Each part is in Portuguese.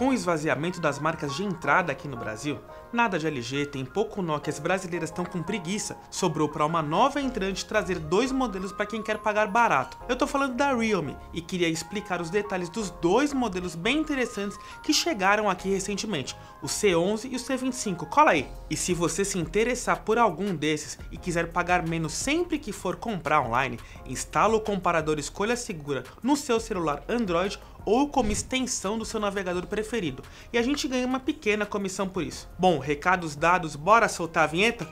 Com o esvaziamento das marcas de entrada aqui no Brasil, nada de LG, tem pouco Nokia, as brasileiras estão com preguiça, sobrou para uma nova entrante trazer dois modelos para quem quer pagar barato. Eu tô falando da Realme e queria explicar os detalhes dos dois modelos bem interessantes que chegaram aqui recentemente, o C11 e o C25, cola aí! E se você se interessar por algum desses e quiser pagar menos sempre que for comprar online, instala o comparador Escolha Segura no seu celular Android ou como extensão do seu navegador preferido, e a gente ganha uma pequena comissão por isso. Bom, recados dados, bora soltar a vinheta?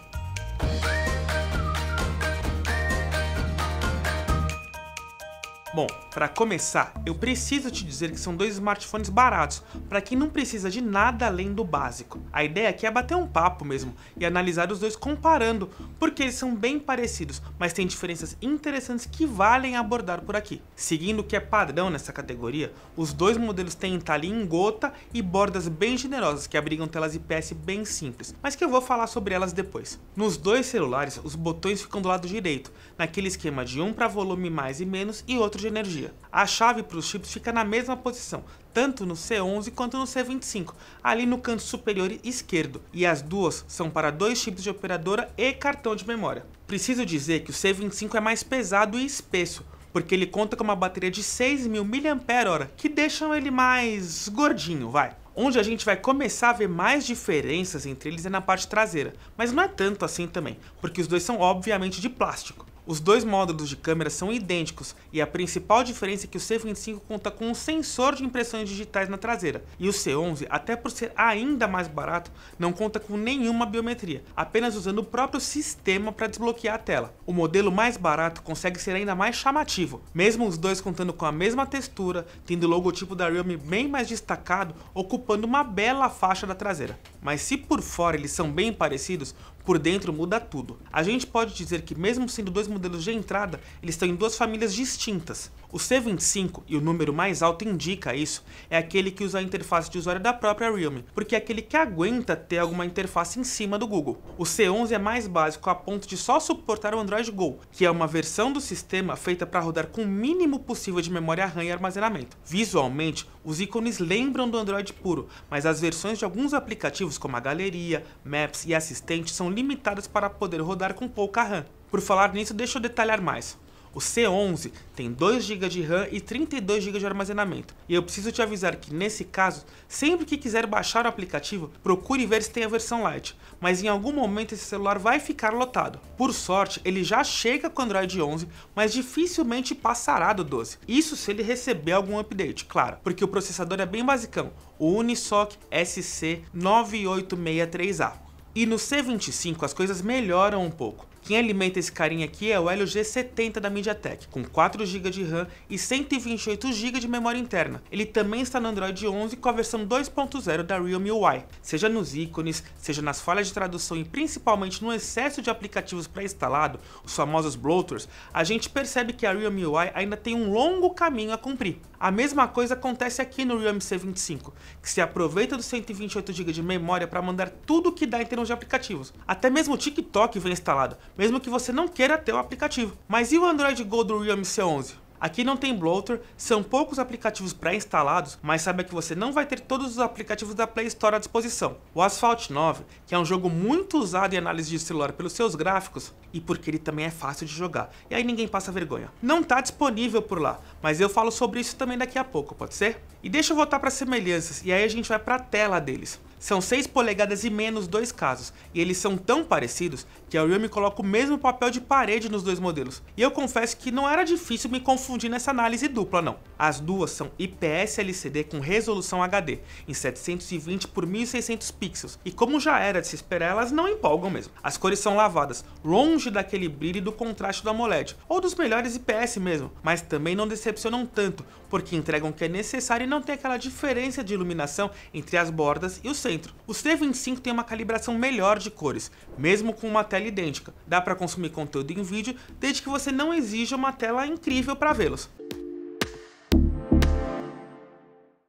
Bom, para começar, eu preciso te dizer que são dois smartphones baratos, para quem não precisa de nada além do básico. A ideia aqui é bater um papo mesmo e analisar os dois comparando, porque eles são bem parecidos, mas têm diferenças interessantes que valem abordar por aqui. Seguindo o que é padrão nessa categoria, os dois modelos têm entalhe em gota e bordas bem generosas que abrigam telas IPS bem simples, mas que eu vou falar sobre elas depois. Nos dois celulares, os botões ficam do lado direito, naquele esquema de um para volume mais e menos e outro de energia. A chave para os chips fica na mesma posição, tanto no C11 quanto no C25, ali no canto superior esquerdo, e as duas são para dois chips de operadora e cartão de memória. Preciso dizer que o C25 é mais pesado e espesso, porque ele conta com uma bateria de 6.000 mAh, que deixam ele mais gordinho, vai. Onde a gente vai começar a ver mais diferenças entre eles é na parte traseira, mas não é tanto assim também, porque os dois são obviamente de plástico. Os dois módulos de câmera são idênticos e a principal diferença é que o C25 conta com um sensor de impressões digitais na traseira e o C11, até por ser ainda mais barato, não conta com nenhuma biometria, apenas usando o próprio sistema para desbloquear a tela. O modelo mais barato consegue ser ainda mais chamativo, mesmo os dois contando com a mesma textura, tendo o logotipo da Realme bem mais destacado, ocupando uma bela faixa da traseira. Mas se por fora eles são bem parecidos, por dentro muda tudo. A gente pode dizer que mesmo sendo dois modelos de entrada, eles estão em duas famílias distintas. O C25, e o número mais alto indica isso, é aquele que usa a interface de usuário da própria Realme, porque é aquele que aguenta ter alguma interface em cima do Google. O C11 é mais básico a ponto de só suportar o Android Go, que é uma versão do sistema feita para rodar com o mínimo possível de memória RAM e armazenamento. Visualmente, os ícones lembram do Android puro, mas as versões de alguns aplicativos como a galeria, Maps e Assistente são limitadas para poder rodar com pouca RAM. Por falar nisso, deixa eu detalhar mais. O C11 tem 2GB de RAM e 32GB de armazenamento. E eu preciso te avisar que nesse caso, sempre que quiser baixar o aplicativo, procure ver se tem a versão Lite, mas em algum momento esse celular vai ficar lotado. Por sorte, ele já chega com Android 11, mas dificilmente passará do 12. Isso se ele receber algum update, claro, porque o processador é bem basicão, o Unisoc SC9863A. E no C25 as coisas melhoram um pouco. Quem alimenta esse carinha aqui é o Helio G70 da MediaTek, com 4 GB de RAM e 128 GB de memória interna. Ele também está no Android 11 com a versão 2.0 da Realme UI. Seja nos ícones, seja nas falhas de tradução e principalmente no excesso de aplicativos pré-instalado, os famosos bloaters, a gente percebe que a Realme UI ainda tem um longo caminho a cumprir. A mesma coisa acontece aqui no Realme C25, que se aproveita dos 128 GB de memória para mandar tudo o que dá em termos de aplicativos. Até mesmo o TikTok vem instalado, mesmo que você não queira ter o aplicativo. Mas e o Android Go do Realme C11? Aqui não tem bloater, são poucos aplicativos pré-instalados, mas saiba que você não vai ter todos os aplicativos da Play Store à disposição. O Asphalt 9, que é um jogo muito usado em análise de celular pelos seus gráficos, e porque ele também é fácil de jogar, e aí ninguém passa vergonha. Não está disponível por lá, mas eu falo sobre isso também daqui a pouco, pode ser? E deixa eu voltar para as semelhanças, e aí a gente vai para a tela deles. São 6 polegadas e menos dois casos, e eles são tão parecidos que a Realme coloca o mesmo papel de parede nos dois modelos. E eu confesso que não era difícil me confundir confundindo essa análise dupla não. As duas são IPS LCD com resolução HD, em 720 por 1600 pixels, e como já era de se esperar, elas não empolgam mesmo. As cores são lavadas, longe daquele brilho e do contraste do AMOLED, ou dos melhores IPS mesmo, mas também não decepcionam tanto, porque entregam o que é necessário e não tem aquela diferença de iluminação entre as bordas e o centro. O C25 tem uma calibração melhor de cores, mesmo com uma tela idêntica. Dá para consumir conteúdo em vídeo, desde que você não exija uma tela incrível para vê-los.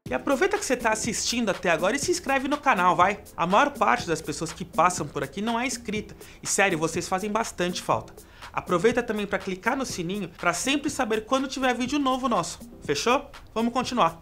E aproveita que você está assistindo até agora e se inscreve no canal, vai! A maior parte das pessoas que passam por aqui não é inscrita, e sério, vocês fazem bastante falta. Aproveita também para clicar no sininho para sempre saber quando tiver vídeo novo nosso. Fechou? Vamos continuar.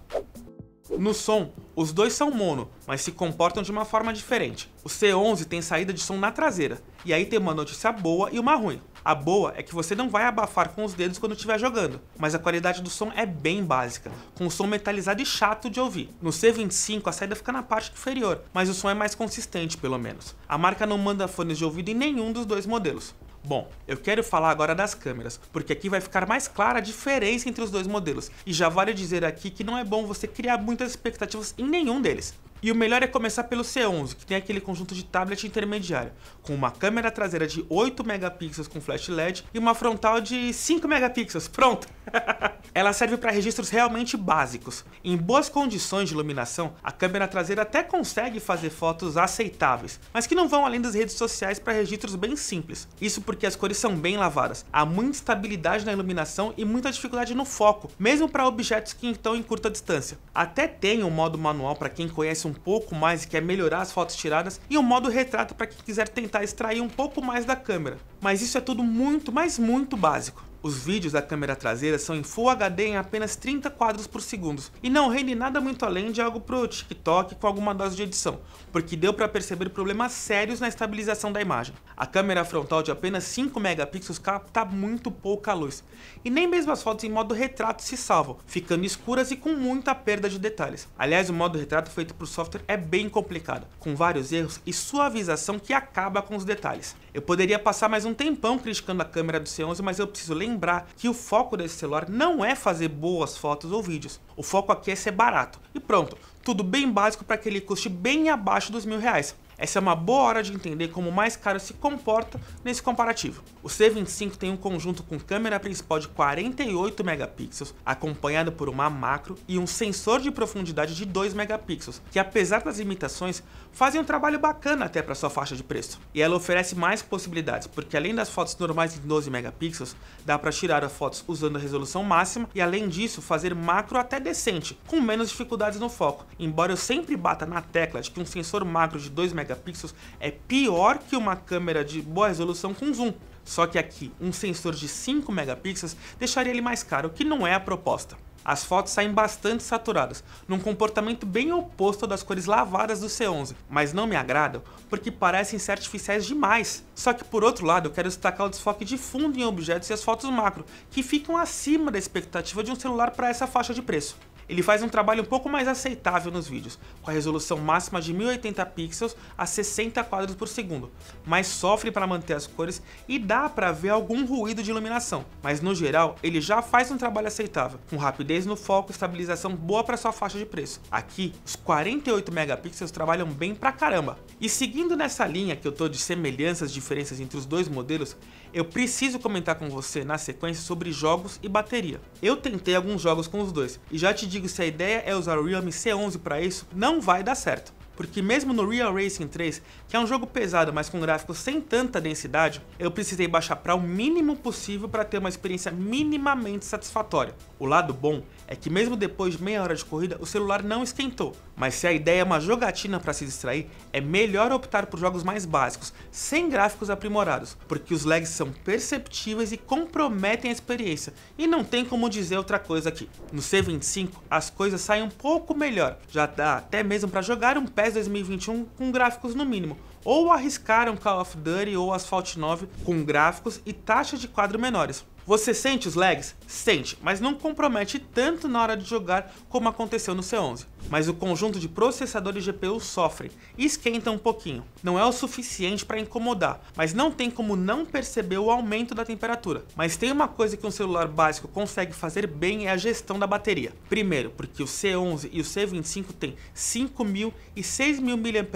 No som, os dois são mono, mas se comportam de uma forma diferente. O C11 tem saída de som na traseira, e aí tem uma notícia boa e uma ruim. A boa é que você não vai abafar com os dedos quando estiver jogando, mas a qualidade do som é bem básica, com um som metalizado e chato de ouvir. No C25 a saída fica na parte inferior, mas o som é mais consistente pelo menos. A marca não manda fones de ouvido em nenhum dos dois modelos. Bom, eu quero falar agora das câmeras, porque aqui vai ficar mais clara a diferença entre os dois modelos, e já vale dizer aqui que não é bom você criar muitas expectativas em nenhum deles. E o melhor é começar pelo C11, que tem aquele conjunto de tablet intermediário, com uma câmera traseira de 8 megapixels com flash LED e uma frontal de 5 megapixels. Pronto! Ela serve para registros realmente básicos. Em boas condições de iluminação, a câmera traseira até consegue fazer fotos aceitáveis, mas que não vão além das redes sociais para registros bem simples. Isso porque as cores são bem lavadas, há muita estabilidade na iluminação e muita dificuldade no foco, mesmo para objetos que estão em curta distância. Até tem um modo manual para quem conhece um pouco mais e quer melhorar as fotos tiradas, e o um modo retrato para quem quiser tentar extrair um pouco mais da câmera. Mas isso é tudo muito, mas muito básico. Os vídeos da câmera traseira são em Full HD em apenas 30 quadros por segundo e não rendem nada muito além de algo pro TikTok com alguma dose de edição, porque deu para perceber problemas sérios na estabilização da imagem. A câmera frontal de apenas 5 megapixels capta muito pouca luz, e nem mesmo as fotos em modo retrato se salvam, ficando escuras e com muita perda de detalhes. Aliás, o modo retrato feito por software é bem complicado, com vários erros e suavização que acaba com os detalhes. Eu poderia passar mais um tempão criticando a câmera do C11, mas eu preciso lembrar lembrar que o foco desse celular não é fazer boas fotos ou vídeos. O foco aqui é ser barato. E pronto, tudo bem básico para que ele custe bem abaixo dos mil reais. Essa é uma boa hora de entender como o mais caro se comporta nesse comparativo. O C25 tem um conjunto com câmera principal de 48 megapixels, acompanhado por uma macro e um sensor de profundidade de 2 megapixels, que apesar das limitações, fazem um trabalho bacana até para sua faixa de preço. E ela oferece mais possibilidades, porque além das fotos normais de 12 megapixels, dá para tirar as fotos usando a resolução máxima e além disso fazer macro até decente, com menos dificuldades no foco, embora eu sempre bata na tecla de que um sensor macro de 2 megapixels megapixels é pior que uma câmera de boa resolução com zoom. Só que aqui, um sensor de 5 megapixels deixaria ele mais caro, o que não é a proposta. As fotos saem bastante saturadas, num comportamento bem oposto das cores lavadas do C11, mas não me agradam porque parecem ser artificiais demais. Só que por outro lado, eu quero destacar o desfoque de fundo em objetos e as fotos macro, que ficam acima da expectativa de um celular para essa faixa de preço ele faz um trabalho um pouco mais aceitável nos vídeos, com a resolução máxima de 1080 pixels a 60 quadros por segundo, mas sofre para manter as cores e dá para ver algum ruído de iluminação, mas no geral ele já faz um trabalho aceitável, com rapidez no foco e estabilização boa para sua faixa de preço. Aqui, os 48 megapixels trabalham bem pra caramba. E seguindo nessa linha que eu tô de semelhanças e diferenças entre os dois modelos, eu preciso comentar com você na sequência sobre jogos e bateria. Eu tentei alguns jogos com os dois, e já te digo se a ideia é usar o Realme C11 para isso, não vai dar certo. Porque mesmo no Real Racing 3, que é um jogo pesado, mas com gráficos sem tanta densidade, eu precisei baixar para o mínimo possível para ter uma experiência minimamente satisfatória. O lado bom é que mesmo depois de meia hora de corrida, o celular não esquentou. Mas se a ideia é uma jogatina para se distrair, é melhor optar por jogos mais básicos, sem gráficos aprimorados, porque os lags são perceptíveis e comprometem a experiência, e não tem como dizer outra coisa aqui. No C25, as coisas saem um pouco melhor, já dá até mesmo para jogar um PES 2021 com gráficos no mínimo, ou arriscar um Call of Duty ou Asphalt 9 com gráficos e taxa de quadro menores. Você sente os lags? Sente, mas não compromete tanto na hora de jogar como aconteceu no C11. Mas o conjunto de processador e GPU sofre, e esquenta um pouquinho. Não é o suficiente para incomodar, mas não tem como não perceber o aumento da temperatura. Mas tem uma coisa que um celular básico consegue fazer bem é a gestão da bateria. Primeiro, porque o C11 e o C25 têm 5.000 e 6.000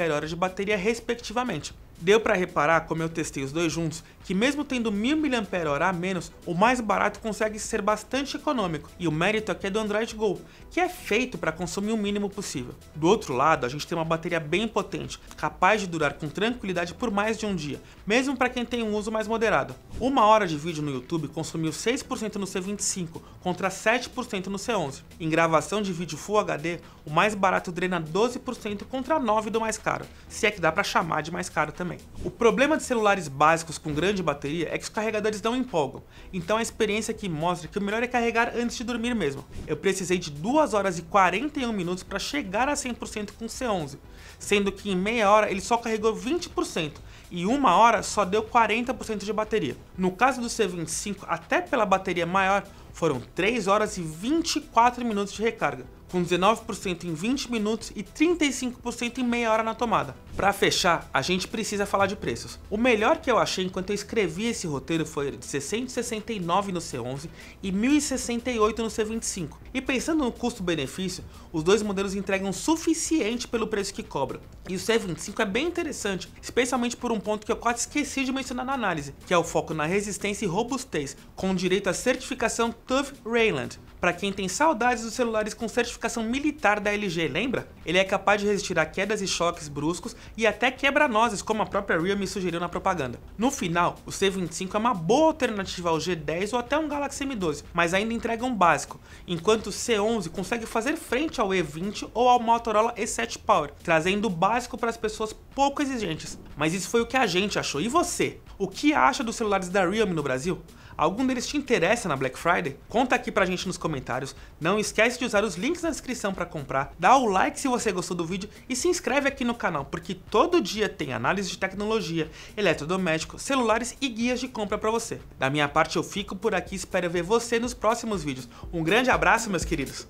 mAh de bateria respectivamente. Deu para reparar, como eu testei os dois juntos, que mesmo tendo 1000 mAh a menos, o mais barato consegue ser bastante econômico, e o mérito aqui é do Android Go, que é feito para consumir o mínimo possível. Do outro lado, a gente tem uma bateria bem potente, capaz de durar com tranquilidade por mais de um dia, mesmo para quem tem um uso mais moderado. Uma hora de vídeo no YouTube consumiu 6% no C25 contra 7% no C11. Em gravação de vídeo Full HD, o mais barato drena 12% contra 9% do mais caro, se é que dá para chamar de mais caro também também. O problema de celulares básicos com grande bateria é que os carregadores não empolgam, então a experiência aqui mostra que o melhor é carregar antes de dormir mesmo. Eu precisei de 2 horas e 41 minutos para chegar a 100% com o C11, sendo que em meia hora ele só carregou 20% e uma hora só deu 40% de bateria. No caso do C25, até pela bateria maior, foram 3 horas e 24 minutos de recarga, com 19% em 20 minutos e 35% em meia hora na tomada. Para fechar, a gente precisa falar de preços. O melhor que eu achei enquanto eu escrevi esse roteiro foi de 669 no C11 e 1068 no C25. E pensando no custo-benefício, os dois modelos entregam o suficiente pelo preço que cobram. E o C25 é bem interessante, especialmente por um ponto que eu quase esqueci de mencionar na análise, que é o foco na resistência e robustez, com direito à certificação TUF Rayland, para quem tem saudades dos celulares com certificação militar da LG, lembra? Ele é capaz de resistir a quedas e choques bruscos e até quebra-nozes, como a própria Realme sugeriu na propaganda. No final, o C25 é uma boa alternativa ao G10 ou até um Galaxy M12, mas ainda entrega um básico, enquanto o C11 consegue fazer frente ao E20 ou ao Motorola E7 Power, trazendo o básico para as pessoas pouco exigentes. Mas isso foi o que a gente achou. E você? O que acha dos celulares da Realme no Brasil? Algum deles te interessa na Black Friday? Conta aqui pra gente nos comentários. Não esquece de usar os links na descrição para comprar, dá o like se você gostou do vídeo e se inscreve aqui no canal, porque todo dia tem análise de tecnologia, eletrodomésticos, celulares e guias de compra para você. Da minha parte eu fico por aqui, espero ver você nos próximos vídeos. Um grande abraço meus queridos!